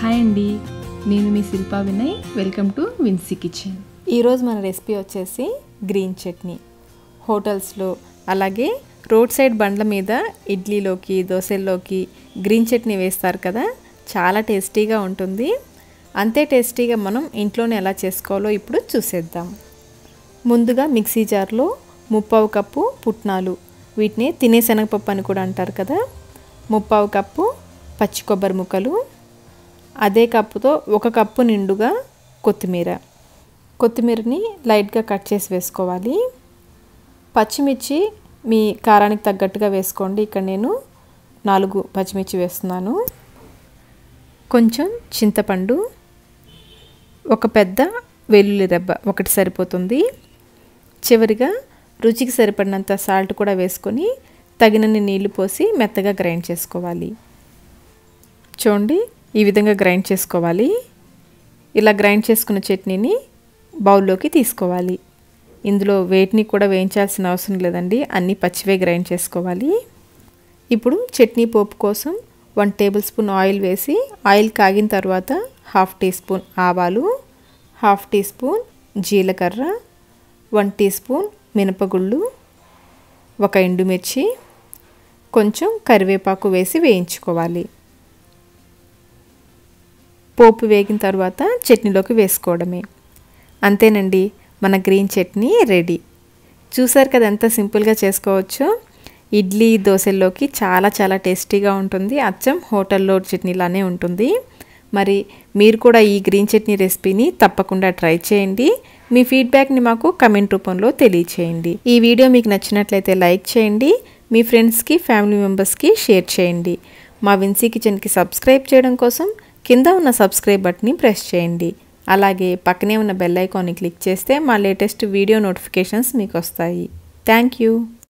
hi అండి నేను మీ Shilpa Vinay welcome to Vinsy kitchen ఈరోజు మన రెసిపీ వచ్చేసి గ్రీన్ చట్నీ హోటల్స్లో అలాగే రోడ్ సైడ్ బండ్ల మీద ఇడ్లీలోకి దోశల్లోకి గ్రీన్ చట్నీ వేస్తారు కదా చాలా టేస్టీగా ఉంటుంది అంతే టేస్టీగా మనం ఇంట్లోనే ఎలా చేసుకోవాలో ఇప్పుడు చూసేద్దాం ముందుగా మిక్సీ జార్లో ముప్పావు కప్పు పుట్నాలు వీటిని తినే శనగపప్పు అని కూడా అంటారు కదా ముప్పావు కప్పు పచ్చి కొబ్బరి ముక్కలు అదే కప్పుతో ఒక కప్పు నిండుగా కొత్తిమీర కొత్తిమీరని లైట్గా కట్ చేసి వేసుకోవాలి పచ్చిమిర్చి మీ కారానికి తగ్గట్టుగా వేసుకోండి ఇక్కడ నేను నాలుగు పచ్చిమిర్చి వేస్తున్నాను కొంచెం చింతపండు ఒక పెద్ద వెల్లుల్లి రెబ్బ ఒకటి సరిపోతుంది చివరిగా రుచికి సరిపడినంత సాల్ట్ కూడా వేసుకొని తగినన్ని నీళ్లు పోసి మెత్తగా గ్రైండ్ చేసుకోవాలి చూడండి ఈ విధంగా గ్రైండ్ చేసుకోవాలి ఇలా గ్రైండ్ చేసుకున్న చట్నీని బౌల్లోకి తీసుకోవాలి ఇందులో వేటిని కూడా వేయించాల్సిన అవసరం లేదండి అన్నీ పచ్చివే గ్రైండ్ చేసుకోవాలి ఇప్పుడు చట్నీ పోపు కోసం వన్ టేబుల్ స్పూన్ ఆయిల్ వేసి ఆయిల్ కాగిన తర్వాత హాఫ్ టీ స్పూన్ ఆవాలు హాఫ్ టీ స్పూన్ జీలకర్ర వన్ టీ స్పూన్ మినపగుళ్ళు ఒక ఎండుమిర్చి కొంచెం కరివేపాకు వేసి వేయించుకోవాలి పోపు వేగిన తర్వాత చట్నీలోకి వేసుకోవడమే అంతేనండి మన గ్రీన్ చట్నీ రెడీ చూసారు కదా ఎంత సింపుల్గా చేసుకోవచ్చో ఇడ్లీ దోశల్లోకి చాలా చాలా టేస్టీగా ఉంటుంది అచ్చం హోటల్లో చట్నీలానే ఉంటుంది మరి మీరు కూడా ఈ గ్రీన్ చట్నీ రెసిపీని తప్పకుండా ట్రై చేయండి మీ ఫీడ్బ్యాక్ని మాకు కమెంట్ రూపంలో తెలియచేయండి ఈ వీడియో మీకు నచ్చినట్లయితే లైక్ చేయండి మీ ఫ్రెండ్స్కి ఫ్యామిలీ మెంబర్స్కి షేర్ చేయండి మా విన్సీ కిచెన్కి సబ్స్క్రైబ్ చేయడం కోసం కింద ఉన్న సబ్స్క్రైబ్ బటన్ని ప్రెస్ చేయండి అలాగే పక్కనే ఉన్న బెల్ ఐకాన్ని క్లిక్ చేస్తే మా లేటెస్ట్ వీడియో నోటిఫికేషన్స్ మీకు వస్తాయి థ్యాంక్ యూ